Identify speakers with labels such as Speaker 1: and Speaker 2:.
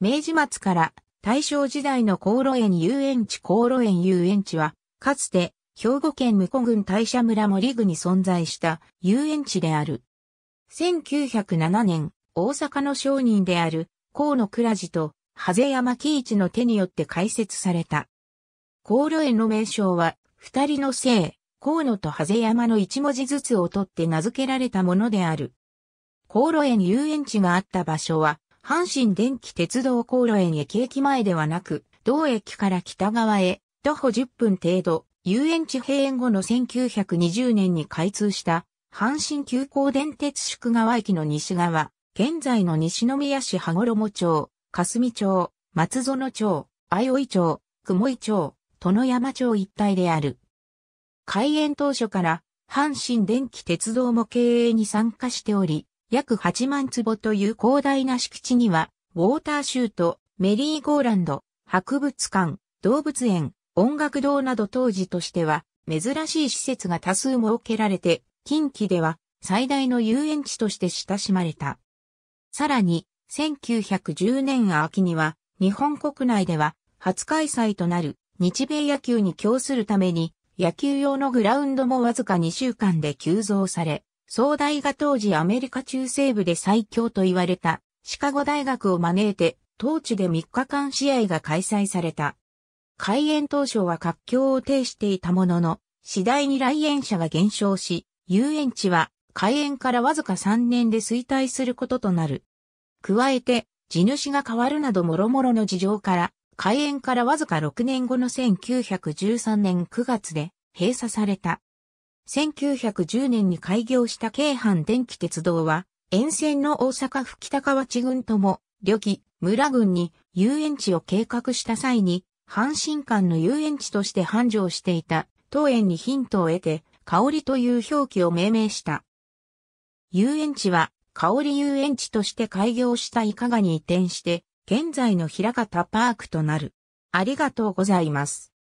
Speaker 1: 明治末から大正時代の高炉園遊園地高炉園遊園地は、かつて兵庫県武庫郡大社村森具に存在した遊園地である。1907年、大阪の商人である河野倉治とハゼ山喜一の手によって開設された。高炉園の名称は、二人の姓、河野とハゼ山の一文字ずつを取って名付けられたものである。高炉園遊園地があった場所は、阪神電気鉄道航路園駅駅前ではなく、同駅から北側へ、徒歩10分程度、遊園地閉園後の1920年に開通した、阪神急行電鉄宿川駅の西側、現在の西宮市羽衣町、霞町、松園町、相生町、雲井町、殿山町一帯である。開園当初から、阪神電気鉄道も経営に参加しており、約8万坪という広大な敷地には、ウォーターシュート、メリーゴーランド、博物館、動物園、音楽堂など当時としては、珍しい施設が多数設けられて、近畿では最大の遊園地として親しまれた。さらに、1910年秋には、日本国内では初開催となる日米野球に供するために、野球用のグラウンドもわずか2週間で急増され、総大が当時アメリカ中西部で最強と言われたシカゴ大学を招いて、当地で3日間試合が開催された。開園当初は活況を呈していたものの、次第に来園者が減少し、遊園地は開園からわずか3年で衰退することとなる。加えて、地主が変わるなど諸々の事情から、開園からわずか6年後の1913年9月で閉鎖された。1910年に開業した京阪電気鉄道は、沿線の大阪府北河内郡とも、旅期、村郡に遊園地を計画した際に、阪神間の遊園地として繁盛していた、当園にヒントを得て、香りという表記を命名した。遊園地は、香り遊園地として開業したいかがに移転して、現在の平方パークとなる。ありがとうございます。